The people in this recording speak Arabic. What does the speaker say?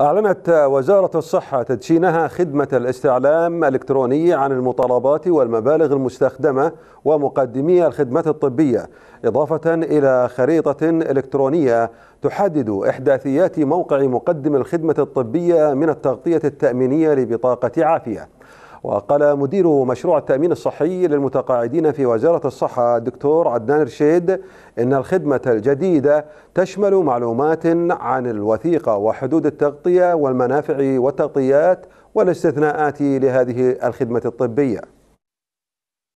أعلنت وزارة الصحة تدشينها خدمة الاستعلام الإلكتروني عن المطالبات والمبالغ المستخدمة ومقدمي الخدمة الطبية إضافة إلى خريطة إلكترونية تحدد إحداثيات موقع مقدم الخدمة الطبية من التغطية التأمينية لبطاقة عافية وقال مدير مشروع التأمين الصحي للمتقاعدين في وزارة الصحة الدكتور عدنان رشيد إن الخدمة الجديدة تشمل معلومات عن الوثيقة وحدود التغطية والمنافع والتغطيات والاستثناءات لهذه الخدمة الطبية